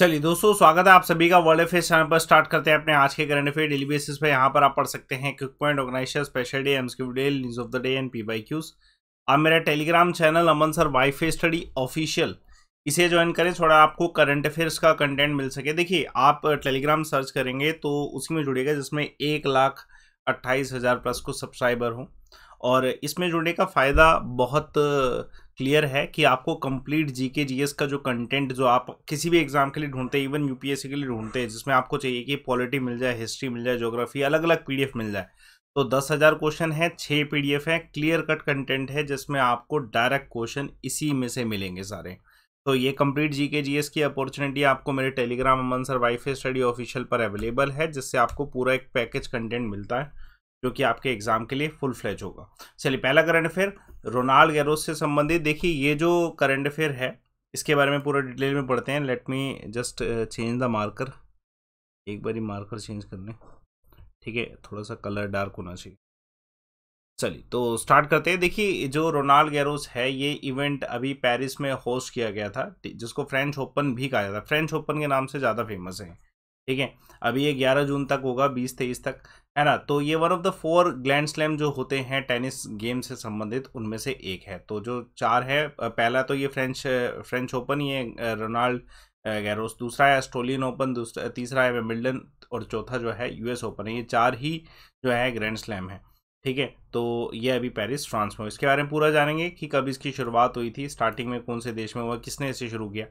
चलिए दोस्तों स्वागत है आप सभी का वर्ल्ड अफेयर चैनल पर स्टार्ट करते हैं अपने आज के करंट अफेयर डेली बेसिस पर यहाँ पर आप पढ़ सकते हैं quick point organiser special day aims day news of the day and P Y Qs आप मेरा Telegram channel Aman sir wifi study official इसे ज्वाइन करें थोड़ा आपको करंट अफेयर्स का कंटेंट मिल सके देखिए आप टेलीग्राम सर्च करेंगे तो उसी में जुड़ेगा जिसमें एक लाख अट्ठाईस हज़ार प्लस को सब्सक्राइबर हूँ और इसमें जुड़ने का फ़ायदा बहुत क्लियर है कि आपको कंप्लीट जीके जीएस का जो कंटेंट जो आप किसी भी एग्ज़ाम के लिए ढूंढते हैं इवन यूपीएससी के लिए ढूंढते हैं जिसमें आपको चाहिए कि पॉलिटी मिल जाए हिस्ट्री मिल जाए जोग्राफी अलग अलग पीडीएफ मिल जाए तो दस हज़ार क्वेश्चन है छः पीडीएफ है क्लियर कट कंटेंट है जिसमें आपको डायरेक्ट क्वेश्चन इसी में से मिलेंगे सारे तो ये कंप्लीट जी के जी एस की अपॉर्चुनिटी आपको मेरे Telegram Aman sir wifi study official पर अवेलेबल है जिससे आपको पूरा एक पैकेज कंटेंट मिलता है जो कि आपके एग्जाम के लिए फुल फ्लैज होगा चलिए पहला करंट अफेयर रोनाल्ड गैरोस से संबंधित देखिए ये जो करंट अफेयर है इसके बारे में पूरा डिटेल में पढ़ते हैं let me just change the marker एक बार ही मार्कर चेंज कर लें ठीक है थोड़ा सा कलर डार्क होना चाहिए चलिए तो स्टार्ट करते हैं देखिए जो रोनाल्ड गैरोस है ये इवेंट अभी पेरिस में होस्ट किया गया था जिसको फ्रेंच ओपन भी कहा जाता है फ्रेंच ओपन के नाम से ज़्यादा फेमस है ठीक है अभी ये ग्यारह जून तक होगा बीस तेईस तक है ना तो ये one of the four grand slam जो होते हैं टेनिस गेम से संबंधित उनमें से एक है तो जो चार है पहला तो ये फ्रेंच फ्रेंच ओपन ये रोनाल्ड गैरोस दूसरा है ऑस्ट्रेलियन ओपन दूसरा तीसरा है विम्बल्डन और चौथा जो है यूएस ओपन है ये चार ही जो है ग्रैंड स्लैम है ठीक है तो ये अभी पेरिस फ्रांस में इसके बारे में पूरा जानेंगे कि कब इसकी शुरुआत हुई थी स्टार्टिंग में कौन से देश में हुआ किसने इसे शुरू किया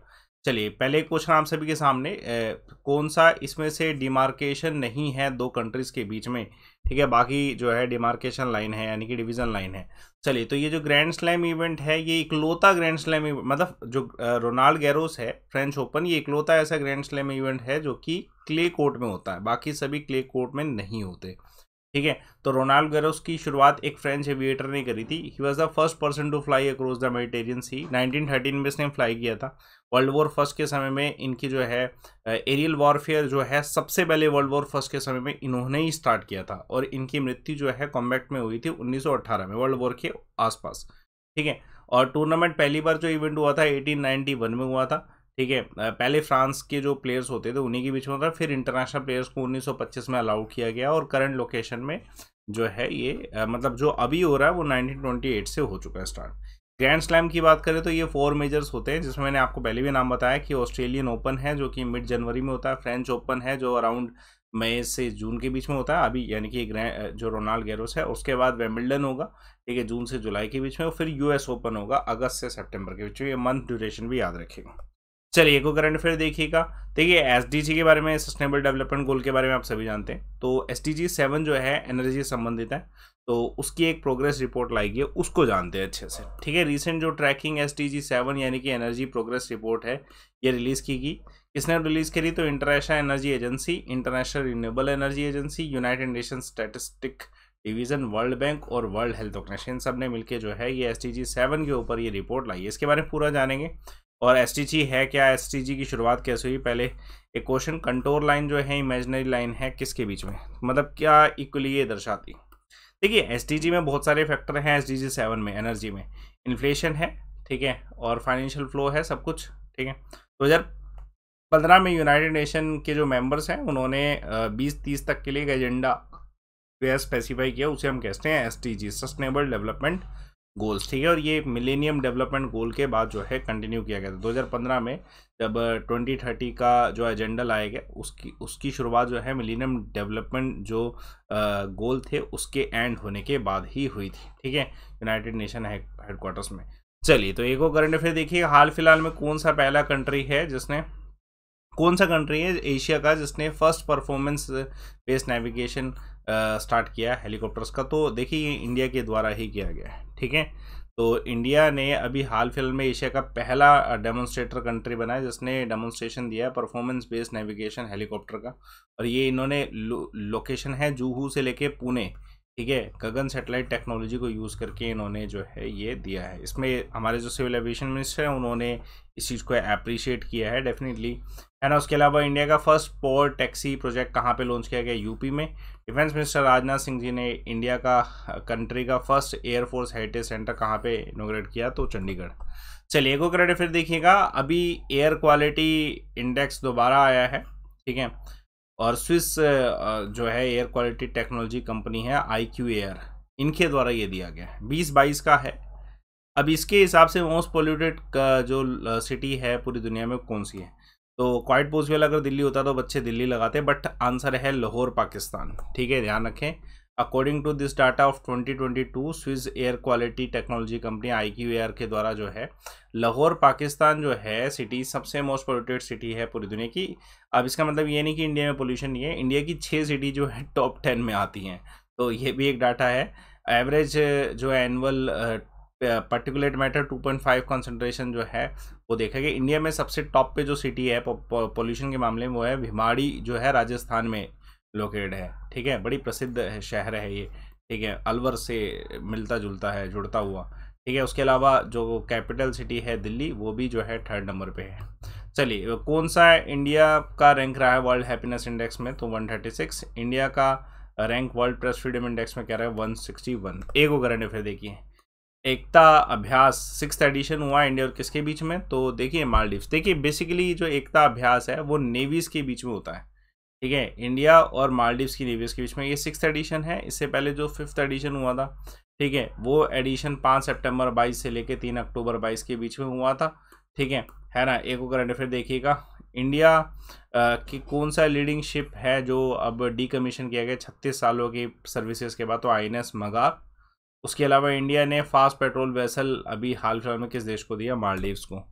चलिए पहले क्वेश्चन आप सभी के सामने ए, कौन सा इसमें से डिमार्केशन नहीं है दो कंट्रीज़ के बीच में ठीक है बाकी जो है डिमार्केशन लाइन है यानी कि डिवीज़न लाइन है चलिए तो ये जो ग्रैंड स्लैम इवेंट है ये इकलौता ग्रैंड स्लैम मतलब जो रोनाल्ड गैरोस है फ्रेंच ओपन ये इकलौता ऐसा ग्रैंड स्लैम इवेंट है जो कि क्ले कोर्ट में होता है बाकी सभी क्ले कोर्ट में नहीं होते ठीक है तो रोनाल्ड गेरोस की शुरुआत एक फ्रेंच एविएटर ने करी थी he was the first person to fly across the Mediterranean sea 1913 में इसने फ्लाई किया था वर्ल्ड वॉर फर्स्ट के समय में इनकी जो है एरियल वॉरफेयर जो है सबसे पहले वर्ल्ड वॉर फर्स्ट के समय में इन्होंने ही स्टार्ट किया था और इनकी मृत्यु जो है कॉम्बैक्ट में हुई थी उन्नीस में वर्ल्ड वॉर के आसपास ठीक है और टूर्नामेंट पहली बार जो इवेंट हुआ था एटीन में हुआ था ठीक है पहले फ्रांस के जो प्लेयर्स होते थे उन्हीं के बीच में होता फिर इंटरनेशनल प्लेयर्स को 1925 में अलाउ किया गया और करंट लोकेशन में जो है ये मतलब जो अभी हो रहा है वो 1928 से हो चुका है स्टार्ट ग्रैंड स्लैम की बात करें तो ये फोर मेजर्स होते हैं जिसमें मैंने आपको पहले भी नाम बताया कि ऑस्ट्रेलियन ओपन है जो कि मिड जनवरी में होता है फ्रेंच ओपन है जो अराउंड मई से जून के बीच में होता है अभी यानी कि जो रोनाल्ड गैरोस है उसके बाद वेम्बल्डन होगा ठीक है जून से जुलाई के बीच में और फिर यूएस ओपन होगा अगस्त से सेप्टेम्बर के बीच में ये मंथ ड्यूरेशन भी याद रखेगा चलिए को करंट अफेयर देखिएगा देखिए एस के बारे में सस्टेनेबल डेवलपमेंट गोल के बारे में आप सभी जानते हैं तो एस डी सेवन जो है एनर्जी संबंधित है तो उसकी एक प्रोग्रेस रिपोर्ट लाई गई है उसको जानते हैं अच्छे से ठीक है रिसेंट जो ट्रैकिंग एस जी सेवन यानी कि एनर्जी प्रोग्रेस रिपोर्ट है ये रिलीज़ की गई किसने रिलीज़ करी तो International Energy Agency International Renewable Energy Agency United Nation Statistic Division World Bank और वर्ल्ड हेल्थ ऑर्गेनाइजेशन सब ने मिलकर जो है ये एस टी सेवन के ऊपर ये रिपोर्ट लाई है इसके बारे में पूरा जानेंगे और एस है क्या एस की शुरुआत कैसे हुई पहले एक क्वेश्चन कंट्रोल लाइन जो है इमेजनरी लाइन है किसके बीच में मतलब क्या इक्वली ये दर्शाती देखिए एस में बहुत सारे फैक्टर हैं एस डी सेवन में एनर्जी में इन्फ्लेशन है ठीक है और फाइनेंशियल फ्लो है सब कुछ ठीक है दो हज़ार पंद्रह में यूनाइटेड नेशन के जो मेंबर्स हैं उन्होंने बीस तीस तक के लिए एक एजेंडा स्पेसिफाई किया उसे हम कहते हैं S T sustainable development goals ठीक है और ये मिलेनियम डेवलपमेंट गोल के बाद जो है कंटिन्यू किया गया था 2015 में जब 2030 का जो एजेंडा लाया गया उसकी उसकी शुरुआत जो है मिलेनियम डेवलपमेंट जो गोल थे उसके एंड होने के बाद ही हुई थी ठीक है यूनाइटेड नेशन हेडक्वार्टर्स में चलिए तो एक और करंट अफेयर देखिए हाल फिलहाल में कौन सा पहला कंट्री है जिसने कौन सा कंट्री है एशिया का जिसने first performance based navigation start किया हेलीकॉप्टर्स का तो देखिए ये इंडिया के द्वारा ही किया गया है ठीक है तो इंडिया ने अभी हाल फिलहाल में एशिया का पहला डेमोन्स्ट्रेटर कंट्री बनाया जिसने डेमोन्स्ट्रेशन दिया है परफॉर्मेंस बेस्ड नेविगेशन हेलीकॉप्टर का और ये इन्होंने लो, लोकेशन है जूहू से लेके पुणे ठीक है गगन सेटेलाइट टेक्नोलॉजी को यूज़ करके इन्होंने जो है ये दिया है इसमें हमारे जो सिविल एविएशन मिनिस्टर हैं उन्होंने इस चीज़ को अप्रिशिएट किया है डेफिनेटली है ना उसके अलावा इंडिया का फर्स्ट पोर टैक्सी प्रोजेक्ट कहाँ पे लॉन्च किया गया यूपी में डिफेंस मिनिस्टर राजनाथ सिंह जी ने इंडिया का कंट्री का फर्स्ट एयरफोर्स हेरिटेज सेंटर कहाँ पर इनोग्रेट किया तो चंडीगढ़ चलिए को करें फिर देखिएगा अभी एयर क्वालिटी इंडेक्स दोबारा आया है ठीक है और स्विस जो है एयर क्वालिटी टेक्नोलॉजी कंपनी है आई क्यू एयर इनके द्वारा ये दिया गया है बीस बाईस का है अब इसके हिसाब से मोस्ट पोल्यूटेड जो सिटी है पूरी दुनिया में कौन सी है तो क्वाइट पोजवेल अगर दिल्ली होता तो बच्चे दिल्ली लगाते बट आंसर है लाहौर पाकिस्तान ठीक है ध्यान रखें according to this data of 2022 Swiss air quality technology company I Q air के द्वारा जो है लाहौर पाकिस्तान जो है सिटी सबसे मोस्ट पोल्यूटेड सिटी है पूरी दुनिया की अब इसका मतलब ये नहीं कि इंडिया में पोल्यूशन नहीं है इंडिया की छः सिटी जो है टॉप टेन में आती हैं तो ये भी एक डाटा है एवरेज जो है एनुअल पर्टिकुलेट मैटर 2.5 कॉन्सेंट्रेशन जो है वो देखा गया इंडिया में सबसे टॉप पे जो सिटी है पॉल्यूशन के मामले में वो है भिमाड़ी जो है राजस्थान में लोकेट है ठीक है बड़ी प्रसिद्ध शहर है ये ठीक है अलवर से मिलता जुलता है जुड़ता हुआ ठीक है उसके अलावा जो कैपिटल सिटी है दिल्ली वो भी जो है थर्ड नंबर पे है चलिए कौन सा इंडिया का रैंक रहा है वर्ल्ड हैप्पीनेस इंडेक्स में तो 136 इंडिया का rank world press freedom index में कह रहा है 161 एक उगरण फिर देखिए एकता अभ्यास सिक्स एडिशन हुआ इंडिया और किसके बीच में तो देखिए मालदीव्स देखिए बेसिकली जो एकता अभ्यास है वो नेवीज़ के बीच में होता है ठीक है इंडिया और मालदीव्स की नेवीज के बीच में ये सिक्स एडिशन है इससे पहले जो फिफ्थ एडिशन हुआ था ठीक है वो एडिशन पाँच सितंबर बाईस से लेके तीन अक्टूबर बाईस के बीच में हुआ था ठीक है है ना एक करंट अफेयर देखिएगा इंडिया की कौन सा लीडिंग शिप है जो अब डीकमीशन किया गया छत्तीस सालों की सर्विसेज के बाद तो आई मगार उसके अलावा इंडिया ने फास्ट पेट्रोल वेसल अभी हाल फिलहाल में किस देश को दिया मालदीव्स को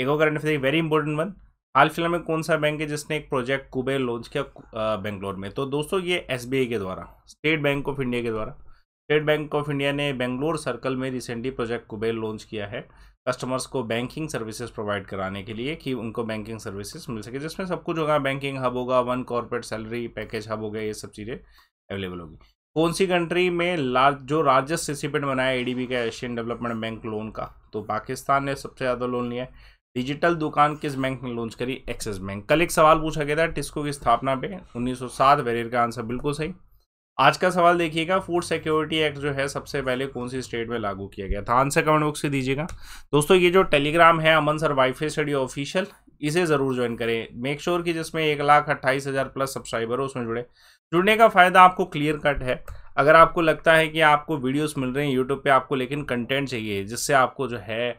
एक और current affair very important one हाल फिलहाल में कौन सा बैंक है जिसने एक प्रोजेक्ट कुबेर लॉन्च किया बेंगलोर में तो दोस्तों ये एस के द्वारा स्टेट बैंक ऑफ इंडिया के द्वारा स्टेट बैंक ऑफ इंडिया ने बेंगलोर सर्कल में रिसेंटली प्रोजेक्ट कुबेर लॉन्च किया है कस्टमर्स को बैंकिंग सर्विसेज प्रोवाइड कराने के लिए कि उनको बैंकिंग सर्विसेज मिल सके जिसमें सब कुछ होगा बैंकिंग हब होगा one corporate salary package hub हो गया ये सब चीज़ें अवेलेबल होगी कौन सी कंट्री में लार्ज जो लार्जेस्ट रिसिपेंट बनाया ए का एशियन डेवलपमेंट बैंक लोन का तो पाकिस्तान ने सबसे ज़्यादा लोन लिया है डिजिटल दुकान किस बैंक ने लॉन्च करी एक्सिस बैंक कल एक सवाल पूछा गया था टिस्को की स्थापना पे 1907 वेरियर का आंसर बिल्कुल सही आज का सवाल देखिएगा फूड सिक्योरिटी एक्ट जो है सबसे पहले कौन सी स्टेट में लागू किया गया था आंसर कमेंट बॉक्स से दीजिएगा दोस्तों ये जो टेलीग्राम है Aman sir wifi study official इसे ज़रूर ज्वाइन करें मेक श्योर sure कि जिसमें एक लाख अट्ठाईस हज़ार प्लस सब्सक्राइबर हो उसमें जुड़े जुड़ने का फ़ायदा आपको क्लियर कट है अगर आपको लगता है कि आपको वीडियोस मिल रहे हैं यूट्यूब पे आपको लेकिन कंटेंट चाहिए जिससे आपको जो है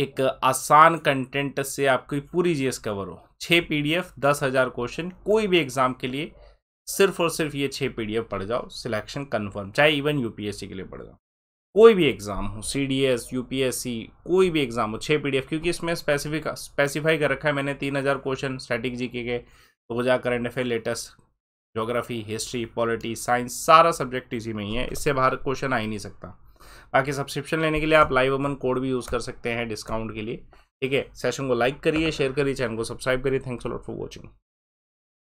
एक आसान कंटेंट से आपकी पूरी जीएस कवर हो छः पीडीएफ दस हज़ार क्वेश्चन कोई भी एग्ज़ाम के लिए सिर्फ और सिर्फ ये छः पीडीएफ पढ़ जाओ सिलेक्शन कन्फर्म चाहे इवन यूपीएससी के लिए पढ़ जाओ कोई भी एग्ज़ाम हो C D S U P S C कोई भी एग्ज़ाम हो छः पी डी एफ क्योंकि इसमें स्पेसिफिक स्पेसिफाई कर रखा है मैंने तीन हज़ार क्वेश्चन स्टैटिक जी के तो दो हज़ार current affair latest geography history polity science सारा सब्जेक्ट इसी में ही है इससे बाहर क्वेश्चन आ ही नहीं सकता बाकी सब्सक्रिप्शन लेने के लिए आप लाइव अमन कोड भी यूज़ कर सकते हैं डिस्काउंट के लिए ठीक है सेशन को लाइक करिए शेयर करिए चैनल को सब्सक्राइब करिए थैंक्स लॉट फॉर वॉचिंग